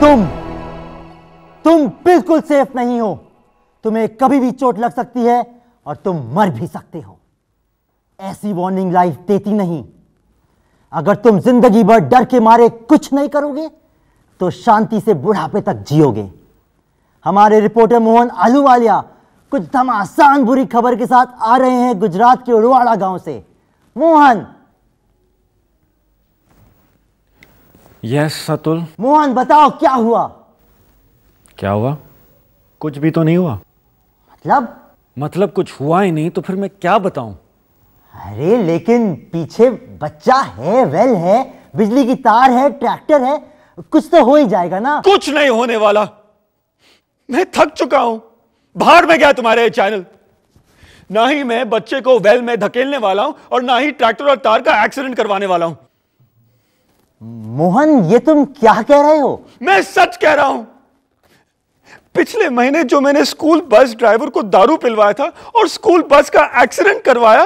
तुम तुम बिल्कुल सेफ नहीं हो तुम्हें कभी भी चोट लग सकती है और तुम मर भी सकते हो ऐसी वार्निंग लाइफ देती नहीं अगर तुम जिंदगी भर डर के मारे कुछ नहीं करोगे तो शांति से बुढ़ापे तक जियोगे हमारे रिपोर्टर मोहन आलूवालिया कुछ धमासान बुरी खबर के साथ आ रहे हैं गुजरात के उड़वाड़ा गांव से मोहन यस सतुल मोहन बताओ क्या हुआ क्या हुआ कुछ भी तो नहीं हुआ मतलब मतलब कुछ हुआ ही नहीं तो फिर मैं क्या बताऊं अरे लेकिन पीछे बच्चा है वेल है बिजली की तार है ट्रैक्टर है कुछ तो हो ही जाएगा ना कुछ नहीं होने वाला मैं थक चुका हूं बाहर में गया तुम्हारे चैनल ना ही मैं बच्चे को वेल में धकेलने वाला हूं और ना ही ट्रैक्टर और तार का एक्सीडेंट करवाने वाला हूं मोहन ये तुम क्या कह रहे हो मैं सच कह रहा हूं पिछले महीने जो मैंने स्कूल बस ड्राइवर को दारू पिलवाया था और स्कूल बस का एक्सीडेंट करवाया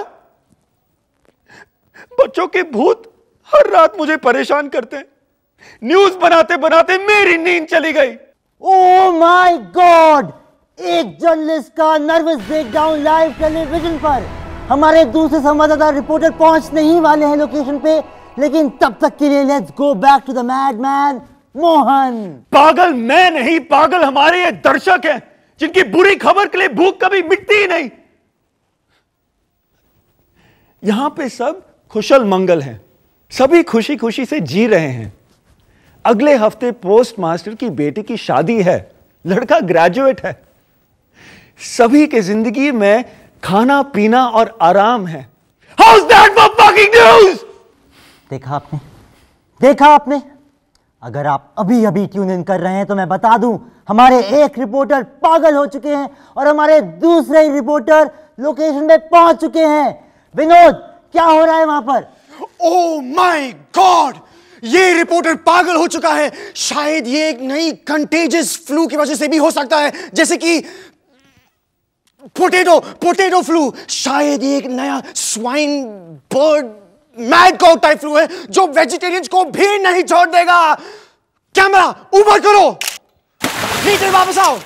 बच्चों के भूत हर रात मुझे परेशान करते हैं न्यूज बनाते बनाते मेरी नींद चली गई ओ माय गॉड एक जर्नलिस्ट का नर्वस ब्रेकडाउन लाइव टेलीविजन पर हमारे दूसरे संवाददाता रिपोर्टर पहुंच नहीं वाले हैं लोकेशन पे लेकिन तब तक के लिए let's go back to the man Mohan पागल मैं नहीं पागल हमारे ये दर्शक हैं जिनकी बुरी खबर के लिए भूख कभी मिटती ही नहीं यहां पे सब खुशल मंगल हैं सभी खुशी खुशी से जी रहे हैं अगले हफ्ते पोस्ट मास्टर की बेटी की शादी है लड़का ग्रेजुएट है सभी के जिंदगी में खाना पीना और आराम है is that for fucking news देखा आपने देखा आपने अगर आप अभी अभी ट्यून इन कर रहे हैं तो मैं बता दूं हमारे एक रिपोर्टर पागल हो चुके हैं और हमारे दूसरे रिपोर्टर लोकेशन पे पहुंच चुके हैं विनोद क्या हो रहा है वहां पर ओ माय गॉड ये रिपोर्टर पागल हो चुका है शायद ये एक नई कंटेजियस फ्लू की वजह से भी हो सकता है जैसे कि पोटेटो पोटेटो फ्लू शायद ये एक नया स्वाइन बर्ड मैड काउ टाइफ्लू है जो वेजिटेरियंस को भी नहीं छोड़ देगा कैमरा ऊपर करो नीचे वापस आओ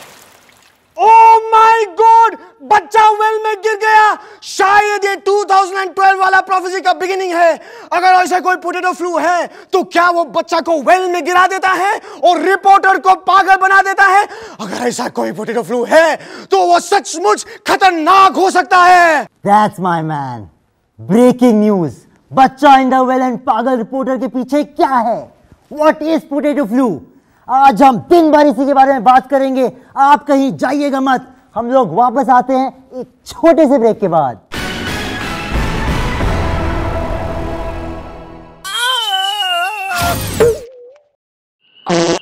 ओ माय गॉड बच्चा वेल में गिर गया शायद ये 2012 वाला प्रोफेसी का बिगिनिंग है अगर ऐसा कोई पोटेटो फ्लू है तो क्या वो बच्चा को वेल में गिरा देता है और रिपोर्टर को पागल बना देता है अगर ऐसा कोई पोटेटो फ्लू है तो वो सचमुच खतरनाक हो सकता है that's my man breaking news बच्चा वेल एंड पागल रिपोर्टर के पीछे क्या है वॉट इज पोटेटो फ्लू आज हम दिन भर इसी के बारे में बात करेंगे आप कहीं जाइएगा मत हम लोग वापस आते हैं एक छोटे से ब्रेक के बाद Oh.